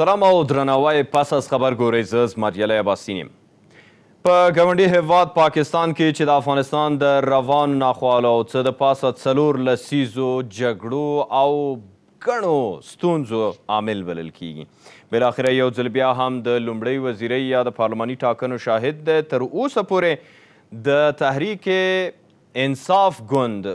سلام او درناوی پس از خبرګورۍ زه زمریلی عباسین یم په ګاونډي هیواد پاکستان کې چې د افغانستان د روان ناخوالو څه د پاسه څلور لسیزو جګړو او ګڼو ستونزو عامل بلل کیږي بلاخره یو ځل بیا هم د لومړۍ وزیرۍ یا د پارلماني ټاکنو شاهد دی تر اوسه پورې د تحریک انصاف ګوند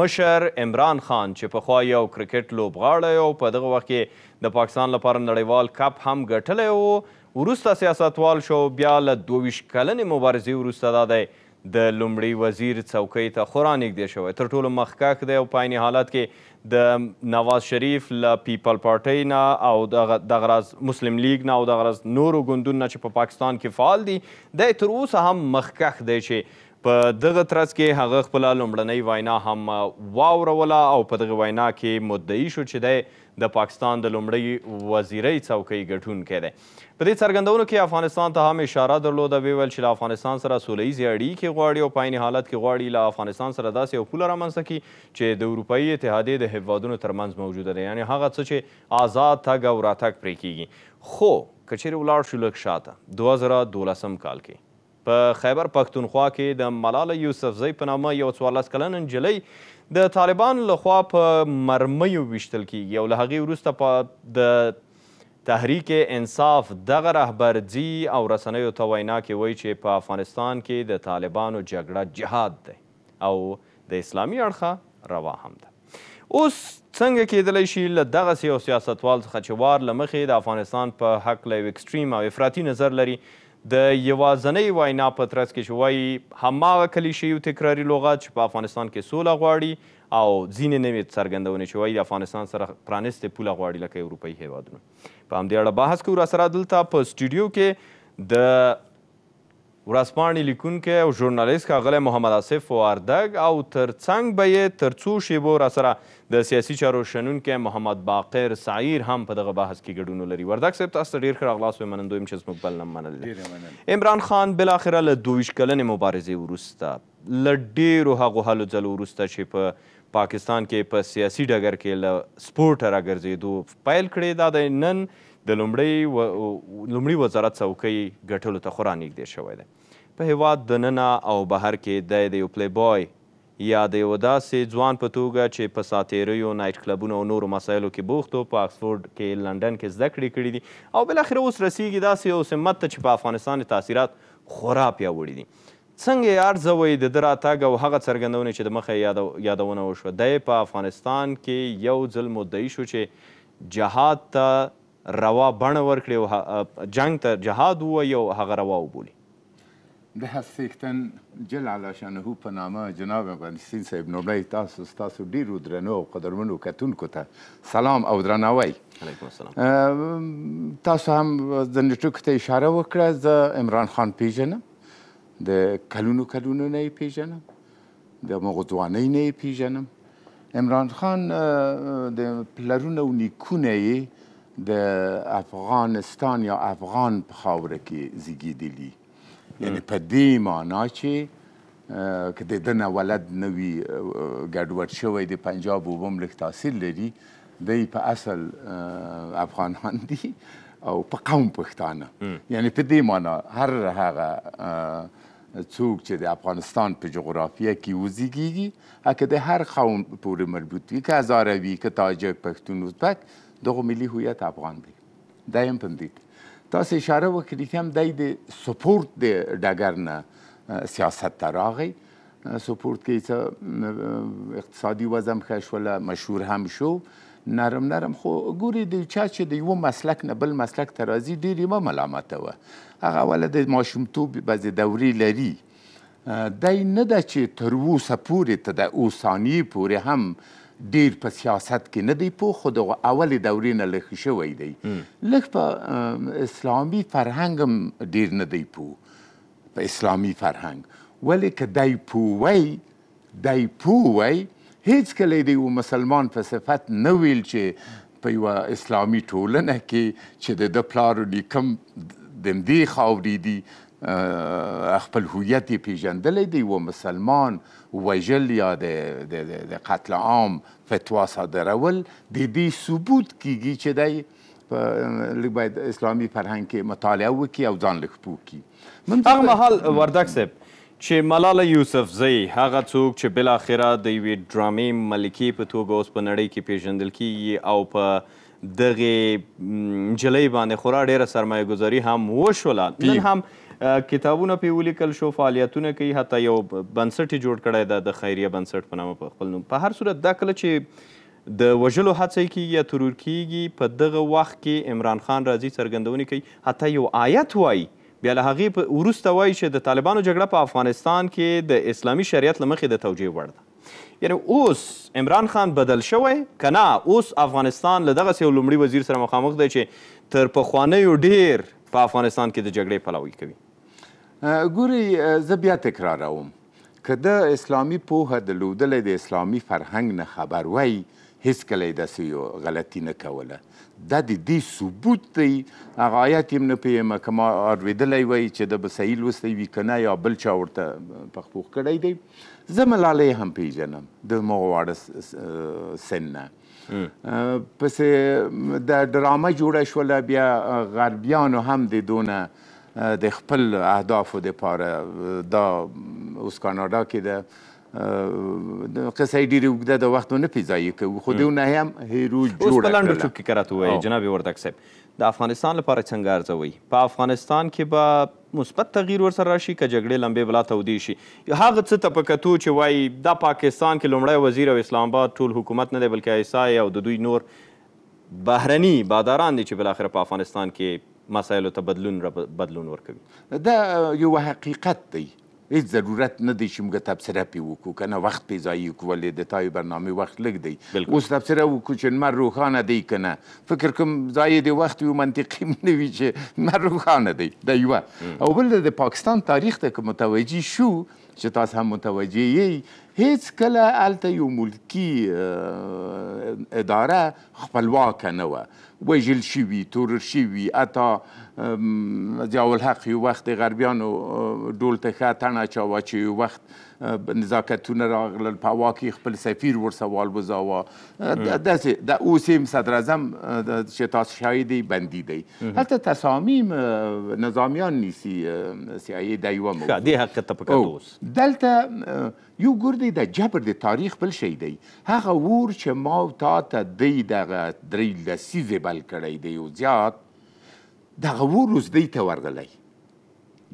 مشر عمران خان چې پخوا یو کرکټ لوبغاړی او په دغه وخت کې د پاکستان لپاره نړیوال کپ هم ګټلی و وروسته سیاستوال شو بیا له دوه کلنې مبارزې وروسته دا دی د لومړي وزیر څوکۍ ته خورا نږدې شوی تر ټولو مخکښ دی او په عیني حالت کې د نواز شریف له پیپل پارټۍ نه او دغه راز مسلم لیګ نه او دغه راز نورو ګوندونو نه چې په پا پاکستان کې فعال دي دی تر اوسه هم مخکښ دی چې په دغه ترڅ کې هغه خپل لومړنۍ وینا هم واوروله او په دغه وینا کې مدعي شو چې دی د پاکستان د لومړۍ وزیرۍ څوکۍ ګټونکی دی په دې څرګندونو کې افغانستان ته هم اشاره درلوده ویې ویل چې له افغانستان سره سوله ییزې اړیکې غواړي او په عین حالت کې غواړي له افغانستان سره داسې یو پوله رامنځته کړي چې د اروپایي اتحادیې د هیوادونو ترمنځ موجوده دی یعنې هغه څه چې آزاد تګ او راتګ پرې کیږي خو که چیرې ولاړ شو لږ شاته دوه زره دولسم کال کې په خیبر پښتونخوا کې د ملاله یوسفزۍ په نامه یو څوارلس کلنه نجلۍ د طالبان لخوا په مرمیو ویشتل کیږي او له هغې وروسته په د تحریک انصاف دغه رهبرځي او رسنیو ته وینا کې وایي چې په افغانستان کې د طالبانو جګړه جهاد دی او د اسلامي اړخه روا هم ده اوس څنګه کېدلی شي له دغسې یو سیاستوال څخه چې وار له مخې د افغانستان په حق له یو اکسټریم او افراطي نظر لري د یوازنۍ وینا په ترڅ کې چې وایي هماغه کلیشې او تکراري لغات چې په افغانستان کې سوله غواړي او ځینې نوې څرګندونې چې وایي د افغانستان سره پرانیستې پوله غواړي لکه اروپایي هیوادونه په همدې اړه بحث کوو راسره دلته په سټوډیو کې د ورځپاڼې لیکونکی او ژورنالیست ښاغلی محمد آصف واردګ او تر څنګ به یې تر څو شیبو راسره د سیاسي چارو شنونکی محمد باقر سعیر هم په دغه بحث کې ګډون ولري وردګ صاحب تاسو ته ډېر ښه راغلاست وایم منندوی یم چې زموږ بلنه منلې عمران خان بالاخره له دوویشت کلنې مبارزې وروسته له ډېرو هغو هلو ځلو وروسته چې په پاکستان کې په سیاسي ډګر کې له سپورټه راګرځېدو پیل کړې دا د نن د لومړۍ و... لومړي وزارت څوکۍ ګټلو ته خورا نږدې شوی دی په هیواد دننه او بهر کې دی د یو پلی بای یا د یو داسې ځوان په توګه چې په ساتیریو نایټ کلبونو او نورو مسایلو کې بوخت و په اکسفورډ کې لندن کې زده کړې کړي دي او بالاخره اوس رسیږي داسې یو سمت ته چې په افغانستان تاثیرات خورا پیاوړي دي څنګه یې ارزوئ د ده راتګ او هغه څرګندونې چې د مخه یادونه وشوه دی په افغانستان کې یو ځل مدعي شو چې جهاد ته روا بڼه ورکړي او جنگ ته جهاد ووایي او هغه روا وبولي د هستیختن جل علا شانه په نامه جناب افغانستین صاحب نومړی تاسو ستاسو ډیرو درنو او قدرمنو کتونکو ته سلام او درناوی علیکم السلام تاسو هم د نیټو ته اشاره وکړه زه عمران خان پیژنم د کلونو کلونو نه پیژنم د مغو ځوانۍ نه پیژنم عمران خان د پلرونو نیکونه یې د افغانستان یا افغان په خاوره کې زیږیدلی یعنی په دې معنا چې که د دنه ولد نوی ګډوډ شوی د پنجاب وبم لږ تاثیر لري دی په اصل افغانان دي او په قوم پښتانه یعنی په دې معنا هر هغه څوک چې د افغانستان په جغرافیه کې وزیږیږي هغه د هر قوم پورې مربوط وي که هزاروي که تاجک پښتون ازبک دغه ملي هویت افغان دی دا هم پندې تاسو اشاره وکړئ چې هم دای د سپورت د ډګر نه سیاست ته راغی سپورت کې څه اقتصادي وزم ښه شول مشهور هم شو نرم نرم خو ګوري د چا چې د یو مسلک نه بل مسلک ته راځي ډېرې مه ملامته وه هغه اوله د ماشومتوب بعضې دورې لري دی نه ده چې تر اوسه پورې ته د اوسانیې پورې هم ډیر په سیاست کې نه دی پوه خو د اولې دورې نه لږ شوی دی لږ په اسلامي فرهنګ هم ډیر نه دی پوه په اسلامي فرهنګ ولې که دی پوه وی دی پوه وی هیڅکله د یو مسلمان په صفت نه ویل چې په یوه اسلامي ټولنه کې چې د ده پلار لیکم د دې خاورې دي خپل هویت یې پیژندلی دی و مسلمان وژل یا د قتل عام فتوا صادرول د دې ثبوت کیږي چې دی لږ باید اسلامي فرهنګ کې مطالعه وکړي او ځان لږ پوه کړي هغه مهال وردک صاحب چې ملاله یوسفزۍ هغه څوک چې بلاخره د یوې ډرامې ملکې په توګه اوس په نړۍ کې پیژندل کیږي او په دغې نجلۍ باندې خورا ډیره سرمایه ګذاري هم وشوله نن هم کتابونه په ولیکل شو فعالیتونه کوي حتی یو بنسټ جوړ کړی ده د خیریه بنسټ په نامه په خپل نوم په هر صورت دا کله چې د وژلو هڅه کیږي یا ترور کیږي په دغه وخت کې عمران خان راځي څرګندونې کوي حتی یو آیت وایي بیا له هغې وروسته وایي چې د طالبانو جګړه په افغانستان کې د اسلامي شریعت له مخې د توجیه وړ ده یعنی اوس عمران خان بدل شوی که نه اوس افغانستان له دغسې یو لومړي وزیر سره مخامخ دی چې تر پخوانیو ډیر په افغانستان کې د جګړې پلوي کوي ګوري زه بیا تکراروم که د اسلامي پوهه درلودلی د اسلامي فرهنګ نه خبر وای هیڅکله یې داسې یو غلطي نه کوله دا د دې ثبوت دی هغه آیات یې هم نه پوهېږم که ما اورېدلی وای چې ده به صحیح لوستی وي که نه یا بل چا ورته پخپوخ کړی دی زه ملالۍ هم پېژنم د مغو واړه سن نه پسې د ډرامه جوړه شوله بیا غربیانو هم د دونه د خپل اهدافو لپاره دا اوس کاناډا کې ده قصه ډیره اوږده د وخت نه پیځایي کوي خو دیو نه هم هیرو جوړ اوس په لاندو چوک کې کراته وایي جناب وردک صاحب د افغانستان لپاره څنګه ارزوي په افغانستان کې به مثبت تغییر ورسره راشي که جګړې لمبې بلا تودي شي هغه څه ته په کتو چې وایي دا پاکستان کې لومړی وزیر او اسلام آباد ټول حکومت نه دی بلکې ایسای او د دوی نور بهرني باداران دي چې بالاخره په افغانستان کې مسایلو ته بدلون را بدلون ورکوي دا یو حقیقت دی هیڅ ضرورت نه دی چې موږ تبصره پې وکړو که نه وخت پې ضایع کړو ولې د تایو برنامې وخت لږ دی اوس تبصره وکړو چې لمر روښانه دی که نه فکر کوم ضایع د وخت یو منطقي نه وي چې لمر روښانه دی دا یوه او بل د پاکستان تاریخ ته که متوجه شو چې تاسو هم متوجه یی هیڅ کله هلته یو ملکی اداره خپلواکه نه وه وژل شوي تورل شوي حتی ضیاالحق یو وخت د غربیانو ډول ته ښه تڼه اچوه چې یو وخت نزاکتونه راغلل په هوا کې خپل سفیر ورسه والوځاوه داسې د اوس هم صدر اعظم چې تاسو شاهد بندي دی هلته تصامیم نظامیان نیسی سی ای د یو مو دی حق ته پکې اوس دلته یو ګردی د جبر د تاریخ بل شی دی هغه ور چې ما تا ته دی دغه درې لسیزه بل کړی دی او زیات دغه ور اوس دی ته ورغلی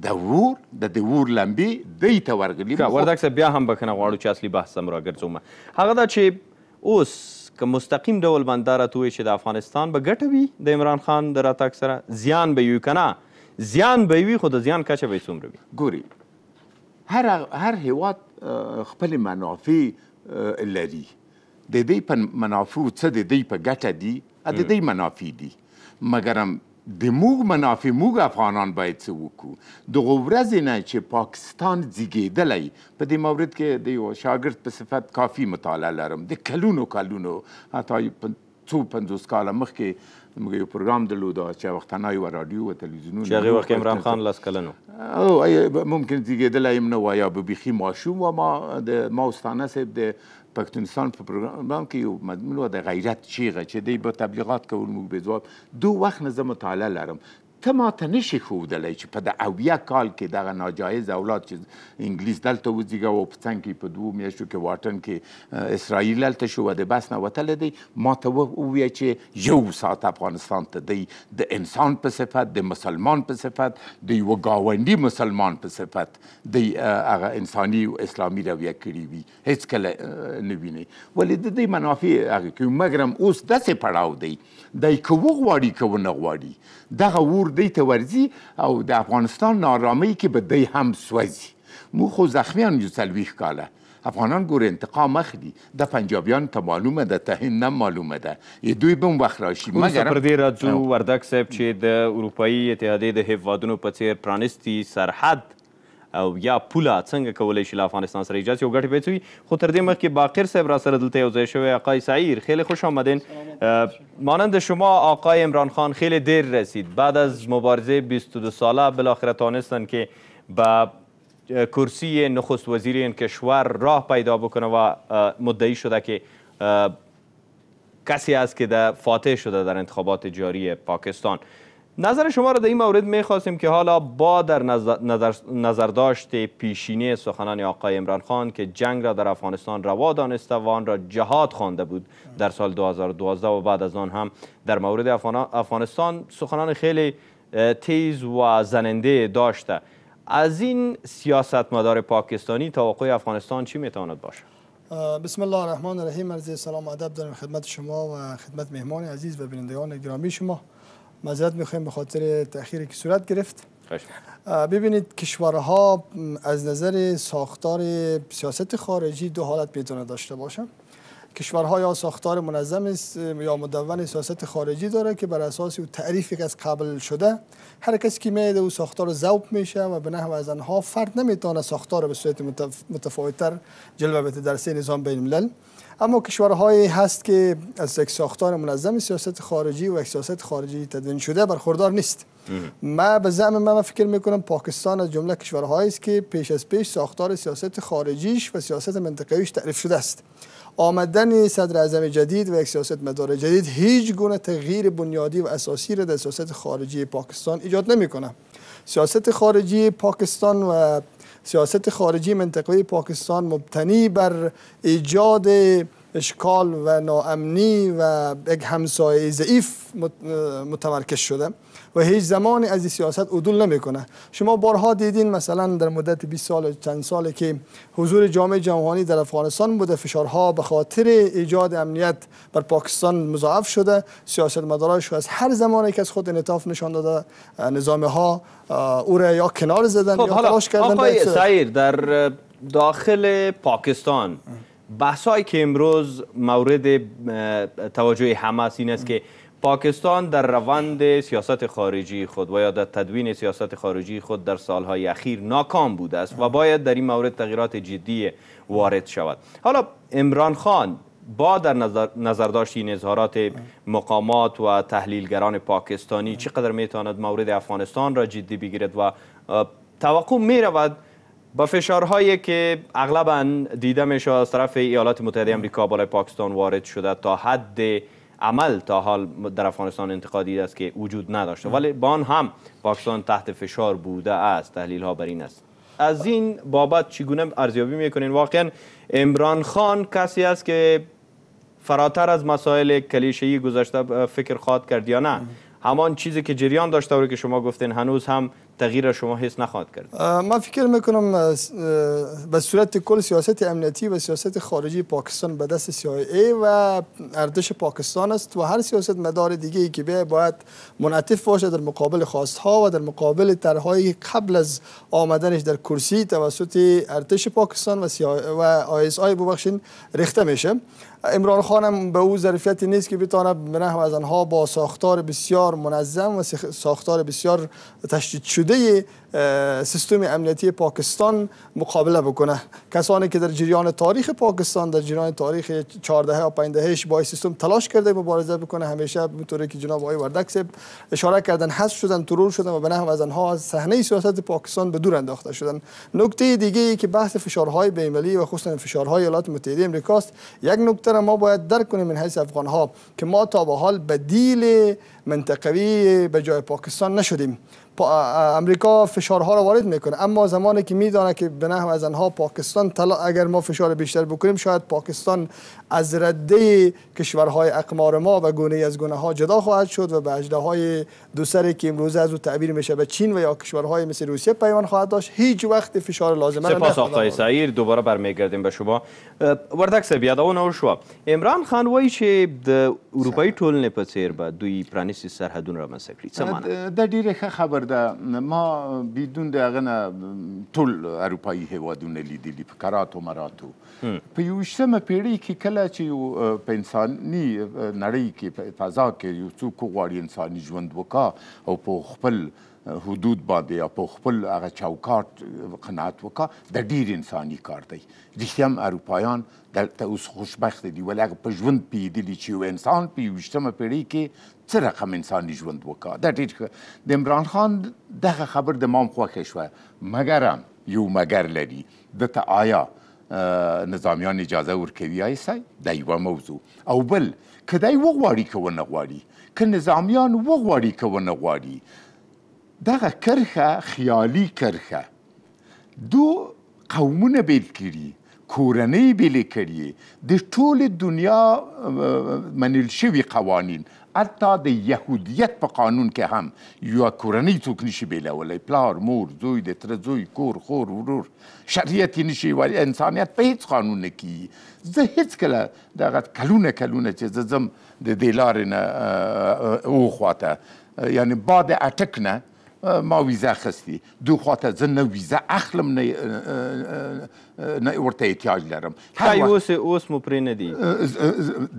د ورور د د ور لمبې دی ته ورغلی وردک صاحب بیا هم بخنه غواړو چې اصلي بحث سم راګرځوم هغه دا چې اوس که مستقیم ډول باندې راتوي چې د افغانستان به ګټه وي د عمران خان د راتګ سره زیان به وي کنه زیان به وي خو د زیان کچه به څومره وي ګوري هر هر هیواد خپل منافع لري د دې په منافع څه د دې په ګټه دي د دې منافع دي مګر د موږ منافع موږ افغانان باید څه وکړو دغه ورځې نه چې پاکستان زیږېدلی په دې مورد کې د یو شاګرد په صفت کافي مطالعه لرم د کلونو کلونو حتی څو پنځوس کاله مخکې موږ یو پروګرام درلود چې وختنا یو رادیو او تلویزیون چې هغه وخت عمران خان لاس کلنو او ممکن زیږېدلی یم نه وایه به بیخي ماشوم و ما د ما استانه صاحب د پښتونستان په پروګرام کې یو مضمون و د غیرت چیغه چې دی به تبلیغات کول موږ به ځواب دوه وخت نه زه مطالعه لرم ته ما ته نشي ښودلی چې په د اویه کال کې دغه ناجایز اولاد چې انګلیس دلته وزیږه او په څنګ کې په دوو میاشتو کې واټن کې اسرائیل هلته شو د بس نه وتلی دی ما ته ووایه چې یو ساعت افغانستان ته دی د انسان په صفت د مسلمان په صفت د یوه ګاونډي مسلمان په صفت د هغه انساني او اسلامي رویه کړې وي هېڅکله نه وینئ ولې د دې منافع هغه کوي مګرم اوس داسې پړاو دی دی که وغواړي که ونه غواړي دغه اور اور دی ته ورځي او د افغانستان نارامۍ کې به دی هم سوځي مو خو زخمیان یو څلوېښت کاله افغانان ګور انتقام اخلي د پنجابیان ته معلومه ده ته هند نه معلومه ده دوی به هم وخت راشي مګر پر دې راځو وردک صاحب چې د اروپایي اتحادیې د هیوادونو په څیر پرانستي سرحد او یا پوله څنګه کولای شي له افغانستان سره ایجاد شي او ګټې پې څه خو تر دې مخکې باقر صاحب را سره دلته یو ځای شوی آقای سعیر خیلی خوش آمدین مانند شما آقای عمران خان خیلی دیر رسید بعد از مبارزه 22 ساله بالاخره تانستن که به کرسی نخست وزیر این کشور راه پیدا بکنه و مدعی شده که کسی است که در فاتح شده در انتخابات جاری پاکستان نظر شما را در این مورد میخواستیم که حالا با در نظر, نظر, داشت پیشینه سخنان آقای عمران خان که جنگ را در افغانستان روا دانسته و آن را جهاد خوانده بود در سال 2012 و بعد از آن هم در مورد افغانستان سخنان خیلی تیز و زننده داشته از این سیاستمدار پاکستانی توقع افغانستان چی میتواند باشه؟ بسم الله الرحمن الرحیم عزیز سلام و ادب داریم خدمت شما و خدمت مهمان عزیز و بینندگان گرامی شما مذارت میخوایم به خاطر تأخیری که صورت گرفت ببینید کشورها از نظر ساختار سیاست خارجی دو حالت میتونه داشته باشن کشورها یا ساختار منظم یا مدون سیاست خارجی داره که بر اساس او تعریفی که از قبل شده هر کسی که میده او ساختار زوب میشه و به نحو از آنها فرد نمیتونه ساختار به صورت متفاوتتر جلوه بده در سه نظام بین الملل اما کشورهایی هست که از یک ساختار منظم سیاست خارجی و یک سیاست خارجی تدوین شده برخوردار نیست ما به زعم من فکر میکنم پاکستان از جمله کشورهایی است که پیش از پیش ساختار سیاست خارجیش و سیاست منطقه‌ایش تعریف شده است آمدن صدر اعظم جدید و یک سیاست مدار جدید هیچ گونه تغییر بنیادی و اساسی را در سیاست خارجی پاکستان ایجاد نمیکنه سیاست خارجی پاکستان و سیاست خارجی منطقه پاکستان مبتنی بر ایجاد اشکال و ناامنی و یک همسایه ضعیف متمرکز شده و هیچ زمانی از این سیاست عدول نمیکنه شما بارها دیدین مثلا در مدت 20 سال چند سالی که حضور جامعه جهانی در افغانستان بوده فشارها به خاطر ایجاد امنیت بر پاکستان مضاعف شده سیاست مدارش از هر زمانی که از خود انطاف نشان داده نظامه ها او را یا کنار زدن خب یا تلاش کردن آقای سعیر در داخل پاکستان بحثایی که امروز مورد توجه همه است این است که پاکستان در روند سیاست خارجی خود و یا در تدوین سیاست خارجی خود در سالهای اخیر ناکام بوده است و باید در این مورد تغییرات جدی وارد شود حالا امران خان با در نظر, داشت این اظهارات مقامات و تحلیلگران پاکستانی چقدر میتواند مورد افغانستان را جدی بگیرد و توقع می با فشارهایی که اغلبا دیده میشه از طرف ایالات متحده امریکا بالای پاکستان وارد شده تا حد عمل تا حال در افغانستان انتقادی است که وجود نداشته ولی بان هم پاکستان تحت فشار بوده است تحلیل ها بر این است از این بابت چگونه ارزیابی میکنین واقعا عمران خان کسی است که فراتر از مسائل کلیشه‌ای گذشته فکر خواد کرد یا نه همان چیزی که جریان داشت و که شما گفتین هنوز هم تغییر شما حس نخواهد کرد ما فکر میکنم به صورت کل سیاست امنیتی و سیاست خارجی پاکستان به دست CIA و ارتش پاکستان است و هر سیاست مدار دیگه ای که به باید منعطف باشه در مقابل خواستها و در مقابل طرحهایی قبل از آمدنش در کرسی توسط ارتش پاکستان و, و آی ببخشین ریخته میشه امران خانم به او ظرفیتی نیست که بتانه به نحو از آنها با ساختار بسیار منظم و ساختار بسیار تشدید شده سیستم امنیتی پاکستان مقابله بکنه کسانی که در جریان تاریخ پاکستان در جریان تاریخ 14 و 15 با سیستم تلاش کرده مبارزه بکنه همیشه به طوری که جناب آقای وردک اشاره کردن حذف شدن ترور شدن و به نحو از آنها از صحنه سیاست پاکستان به دور انداخته شدن نکته دیگه ای که بحث فشارهای بین و خصوصا فشارهای ایالات متحده امریکا است یک نکته را ما باید درک کنیم این حیث افغان ها که ما تا به حال بدیل منطقوی به جای پاکستان نشدیم امریکا فشارها را وارد میکنه اما زمانی که میدانه که به نحو از آنها پاکستان طلا اگر ما فشار بیشتر بکنیم شاید پاکستان از رده کشورهای اقمار ما و گونه از گونه ها جدا خواهد شد و به اجده های دوسری که امروز از او تعبیر میشه به چین و یا کشورهای مثل روسیه پیوان خواهد داشت هیچ وقت فشار لازم لازمه سپاس آقای سعیر دوباره برمیگردیم به شما وردک بیاد یادونه شو عمران خان وایشی در د اروپایي په دوی پرانیستي سرحدون رامنځته د ډیره خبر کرده ما بدون دغه نه ټول اروپایي هیوادونه لیدلي په کراتو مراتو په یوشتمه پیړۍ کې کله چې په انساني نړۍ کې په فضا کې یو څوک غواړي انساني ژوند وکا او په خپل حدود باندې په خپل هغه چوکاټ قناعت وکړه د ډیر انساني کار دی رښتیا هم اروپایان دلته اوس خوشبخت دي ولې هغه په ژوند پېدلي چې یو انسان په یوویشتمه پیړۍ کې څه رقم انساني ژوند وکړه دا ډېر د عمران خان دغه خبر د مام خوښه شوه مګر هم یو مګر لري دته آیا نظامیان اجازه ورکوي ایسای دا یو موضوع او بل کدی وغواړي کو نه غواړي ک نظامیان وغواړي کو نه غواړي دغه کرخه خیالي کرخه دو قومونه بیل کړي کورنۍ بیل کړي د ټول دنیا منل شوی قوانین حتی د يهودیت په قانون کې هم یو کورنۍ څوک نشي بیلولی پلار مور زوی د تره زوی کور خور ورور شریعت یې نشي ویلی انسانیت په هیڅ قانون نه کیږي زه هیڅکله دغه کلونه کلونه چې زه ځم د دې لارې نه اوخواته یعنی بعد اټک نه ما ویزه خستی دو خواته زه نه ویزه اخلم نه نه ورته احتیاج لرم خی اوس اوس مو پرې نه دی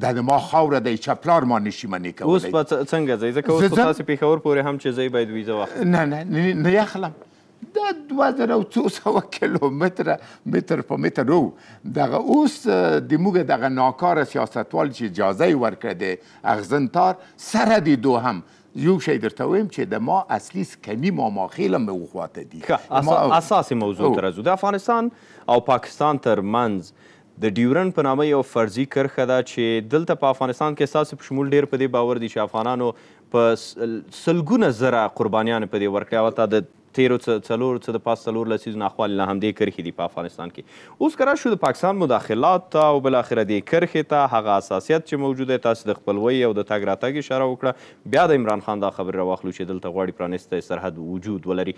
دا د ما خاوره دی چپلار ما نشي منې کولی اوس به څنګه ځئ ځکه اوس تاسې پېښور پورې هم چې ځئ باید ویزه واخلم نه نه نه اخلم دا 2200 کیلومتر متر په متر وو دغه اوس د موږ دغه ناکاره سیاستوال چې اجازه یې ورکړه د اغزنتار سره دی دو هم یو شی درته وایم چې د ما اصلي سکمي ماماخیله مې وخواته دي ما اساسي موضوع ته راځو د افغانستان او پاکستان ترمنځ د ډیورن په نامه یو فرضي کرخه ده چې دلته په افغانستان کې ساسي په شمول ډیر په دې باور دي چې افغانانو په سلګونه زره قربانیان په دې ورکړه او تا د تیرو څلور څه د پاس څلور لسیزو نه اخوال نه همدې کرښې دي په افغانستان کې اوس که شو د پاکستان مداخلات ته او بالاخره دې کرښې ته هغه اساسیت چې موجود دی تاسو د خپلوۍ او د تګ راتګ اشاره وکړه بیا د عمران خان دا خبرې راواخلو چې دلته غواړي پرانستی سرحد وجود ولري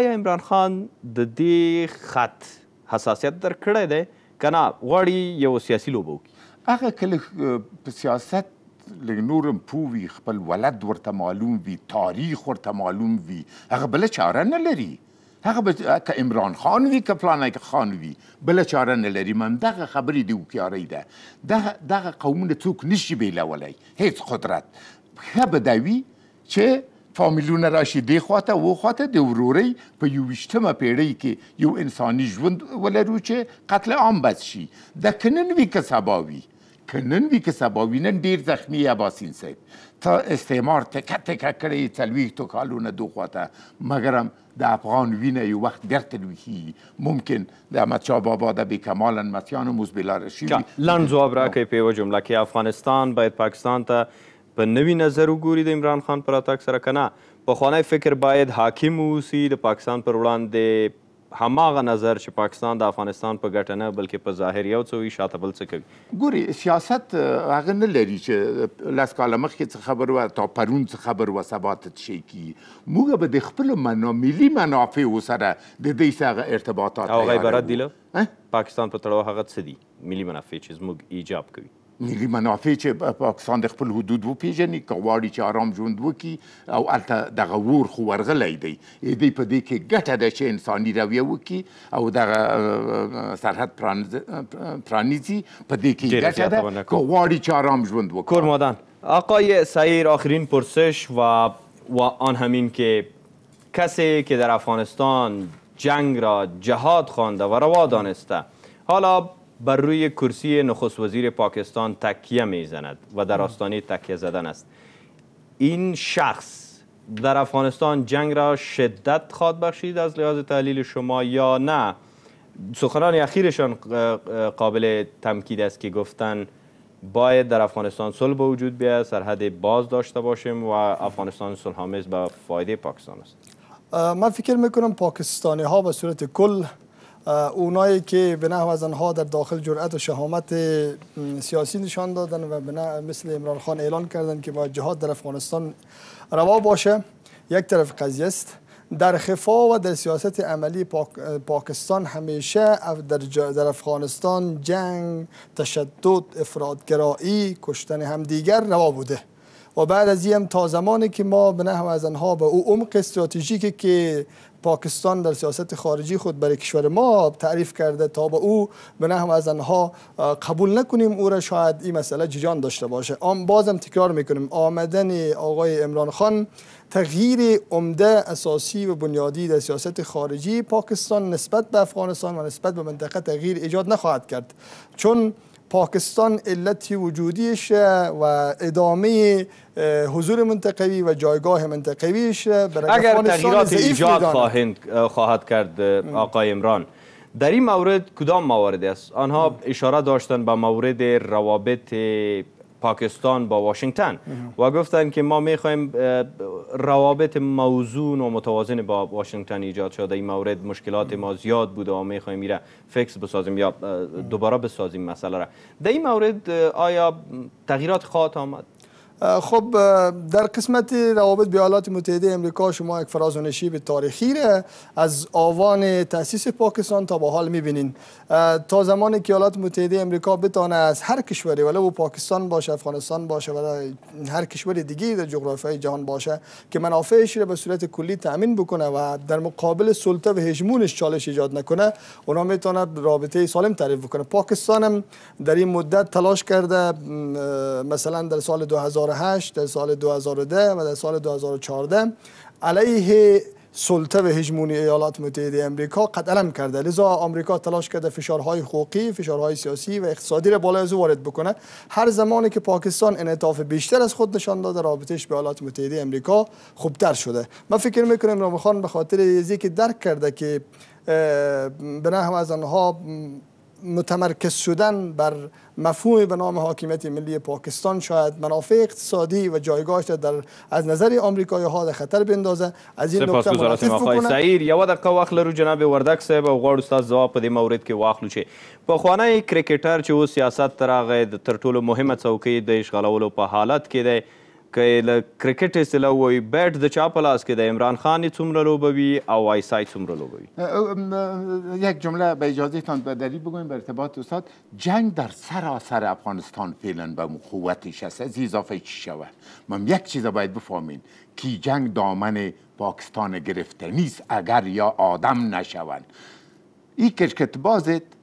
آیا عمران خان د دې خط حساسیت در کړی دی که نه غواړي یو سیاسي لوبه وکړي هغه کله په سیاست لنورم پوه وي خپل ولد ورته معلوم وي تاریخ ورته معلوم وي هغه بله چاره نه لري هغه به که عمران خان وي که فلانی خان وي بله چاره نه لري من دغه خبرې د هوښیارۍ ده دغه دغه قومونه څوک نشي بیلولی هیڅ قدرت ښه به دا وي چې فامیلونه راشي دې خواته و خواته د ورورۍ په یوویشتمه پیړۍ کې یو انساني ژوند ولرو چې قتل عام بد شي دا که نن وي که سبا وي که نن وي که سبا وي نن ډېر زخمي عباسین صاحب تا استعمار تکه تکه کړی څلوېښتو کالونه دو خواته مګر هم د افغان وینه یو وخت بیرته لویږي ممکن د احمدشاه بابا د بېکمال انمتیانو مزبلاره شوي لنډ ځواب راکړئ په یوه جمله کې افغانستان باید پاکستان ته په نوي نظر وګوري د عمران خان پر راتګ سره که نه پخوانی فکر باید حاکم واوسي د پاکستان پر وړاندې هماغه نظر چې پاکستان د افغانستان په ګټه نه بلکې په ظاهر یو څه وي شاته بل څه کوي ګوري سیاست هغه نه لري چې لاس کاله مخکې څه خبر و تا پرون څه خبر و ثبات شي کی موږ به د خپل ملي منافع وسره د دې سره ارتباطات او غیبرت دیله پاکستان په تړاو هغه څه دي ملي منافع چې موږ ایجاب کوي ملي منافع چې پاکستان د خپل حدود وپیژني که غواړي چې آرام ژوند وکړي او هلته دغه ور خو ورغلی دی دوی په دې کې ګټه ده چې انساني رویه وکړي او دغه سرحد پرانیزي په دې کې ګټه ده که غواړي چې آرام ژوند وکړي کرمادن آقای سعیر آخرین پرسش و و آن همین که کسی که در افغانستان جنگ را جهاد خوانده و روا دانسته حالا بر روی کرسی نخست وزیر پاکستان تکیه می زند و در آستانه تکیه زدن است این شخص در افغانستان جنگ را شدت خواد بخشید از لحاظ تحلیل شما یا نه سخنان اخیرشان قابل تمکید است که گفتن باید در افغانستان صلح به وجود بیاید سرحد باز داشته باشیم و افغانستان آمیز به فایده پاکستان است من فکر میکنم پاکستانی ها به صورت کل اونایی که به نحو از آنها در داخل جرأت و شهامت سیاسی نشان دادن و مثل عمران خان اعلان کردن که باید جهاد در افغانستان روا باشه یک طرف قضیه است در خفا و در سیاست عملی پاکستان همیشه در, در افغانستان جنگ تشدد افرادگرایی کشتن همدیگر روا بوده و بعد از این تا زمانی که ما به نحو از آنها به او عمق استراتژیکی که پاکستان در سیاست خارجی خود برای کشور ما تعریف کرده تا به او به نحو از آنها قبول نکنیم او را شاید این مسئله جریان داشته باشه آن بازم تکرار میکنیم آمدن آقای عمران خان تغییر عمده اساسی و بنیادی در سیاست خارجی پاکستان نسبت به افغانستان و نسبت به منطقه تغییر ایجاد نخواهد کرد چون پاکستان علتی وجودیش و ادامه حضور منطقوی و جایگاه منطقویش اگر تغییرات ایجاد خواهد کرد آقای امران در این مورد کدام موارد است آنها اشاره داشتن به مورد روابط پاکستان با واشنگتن و گفتن که ما میخوایم روابط موزون و متوازن با واشنگتن ایجاد شده این مورد مشکلات ما زیاد بوده و میخوایم میره فکس بسازیم یا دوباره بسازیم مسئله را در این مورد آیا تغییرات خواهد آمد خب در قسمت روابط به ایالات متحده امریکا شما یک فراز و نشیب تاریخی را از آوان تاسیس پاکستان تا به حال میبینین تا زمانی که ایالات متحده امریکا بتانه از هر کشوری ولی او پاکستان باشه افغانستان باشه و هر کشور دیگه در جغرافیای جهان باشه که منافعش رو به صورت کلی تامین بکنه و در مقابل سلطه و هژمونش چالش ایجاد نکنه اونا میتونه رابطه سالم تعریف بکنه پاکستانم در این مدت تلاش کرده مثلا در سال 2008 در سال 2010 و در سال 2014 علیه سلطه و هژمونی ایالات متحده امریکا قد کرده لذا آمریکا تلاش کرده فشارهای حقوقی فشارهای سیاسی و اقتصادی را بالای از وارد بکنه هر زمانی که پاکستان انعطاف بیشتر از خود نشان داده رابطش به ایالات متحده امریکا خوبتر شده من فکر میکنم رامخان به خاطر که درک کرده که به نحو از آنها متمرکز شدن بر مفهوم به نام حاکمیت ملی پاکستان شاید منافع اقتصادی و جایگاهش در از نظر آمریکایی ها در خطر بندازه از این نکته متاسف آقای سعیر یو دقیقه وخت لرو جناب وردک صاحب او غواړو ستاسو ځواب په دې مورد کې واخلو چې پخوانی کرکټر چې اوس سیاست ته راغی تر ټولو مهمه څوکۍ د اشغالولو په حالت کې دی که له کرکټ اصطلاح ووایو بیټ د چا په لاس کې د عمران خان یې څومره لوبوي او آیسای څومره یک جمله به اجازهتان به دلیل بگویم به ارتباط استاد جنگ در سراسر افغانستان فعلا به قوتش هست از اضافه چی شود من یک چیز باید بفهمین که جنگ دامن پاکستان گرفته نیست اگر یا آدم نشوند ای کرکت بازت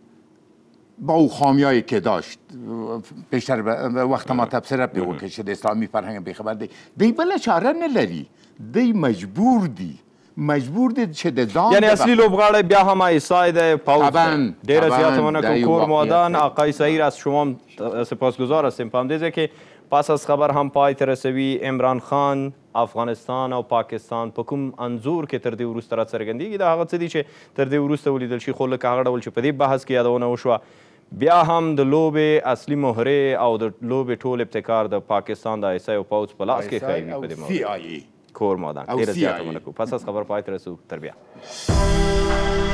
با او خامیایی که داشت بیشتر وقت ما بله. تبصره به او کشید اسلامی فرهنگ بیخبر دی دی بله چاره نلری دی مجبور دی مجبور دي چې د یعنی اصلی لوبغاړی بیا هم عیسی دی پاوز زیاته منه کور مودان آقای سایر از شما سپاسگزار هستیم په همدې پس از خبر هم پای ته رسوي عمران خان افغانستان او پاکستان په کوم انزور کې تر دې وروسته را څرګندېږي دا هغه څه دي چې تر دې وروسته ولیدل شي خو لکه هغه ډول چې په دې بحث کې یادونه وشوه بیا هم د لوبې اصلي مهرې او د لوبې ټول ابتکار د پاکستان د ایسای او پاوچ په لاس کې ښایي په دې موضوع کور مادان ډېره زیاته منکو پس از خبر پای ته رسو تر بیا